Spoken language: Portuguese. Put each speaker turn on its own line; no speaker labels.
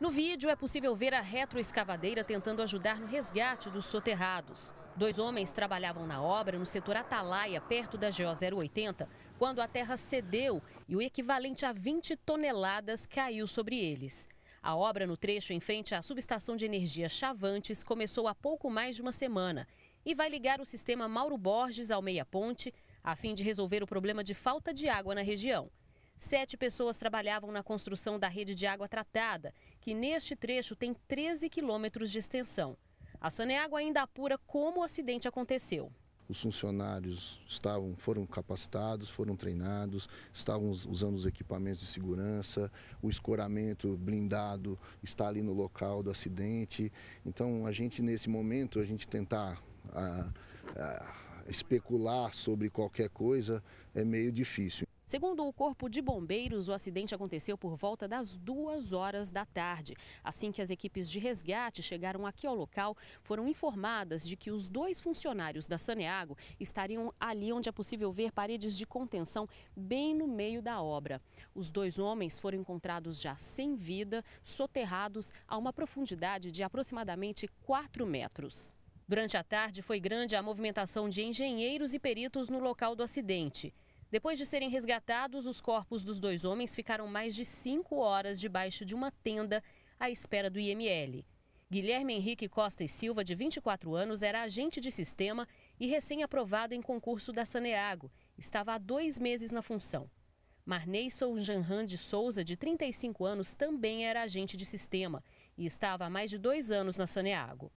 No vídeo é possível ver a retroescavadeira tentando ajudar no resgate dos soterrados. Dois homens trabalhavam na obra no setor Atalaia, perto da GO 080, quando a terra cedeu e o equivalente a 20 toneladas caiu sobre eles. A obra no trecho em frente à subestação de energia Chavantes começou há pouco mais de uma semana e vai ligar o sistema Mauro Borges ao Meia Ponte, a fim de resolver o problema de falta de água na região. Sete pessoas trabalhavam na construção da rede de água tratada, que neste trecho tem 13 quilômetros de extensão. A Saneágua ainda apura como o acidente aconteceu.
Os funcionários estavam, foram capacitados, foram treinados, estavam usando os equipamentos de segurança, o escoramento blindado está ali no local do acidente. Então a gente nesse momento, a gente tentar a, ah, a, ah, especular sobre qualquer coisa é meio difícil.
Segundo o Corpo de Bombeiros, o acidente aconteceu por volta das duas horas da tarde. Assim que as equipes de resgate chegaram aqui ao local, foram informadas de que os dois funcionários da Saneago estariam ali onde é possível ver paredes de contenção bem no meio da obra. Os dois homens foram encontrados já sem vida, soterrados a uma profundidade de aproximadamente 4 metros. Durante a tarde, foi grande a movimentação de engenheiros e peritos no local do acidente. Depois de serem resgatados, os corpos dos dois homens ficaram mais de cinco horas debaixo de uma tenda à espera do IML. Guilherme Henrique Costa e Silva, de 24 anos, era agente de sistema e recém-aprovado em concurso da Saneago. Estava há dois meses na função. Marnei Soujanran de Souza, de 35 anos, também era agente de sistema e estava há mais de dois anos na Saneago.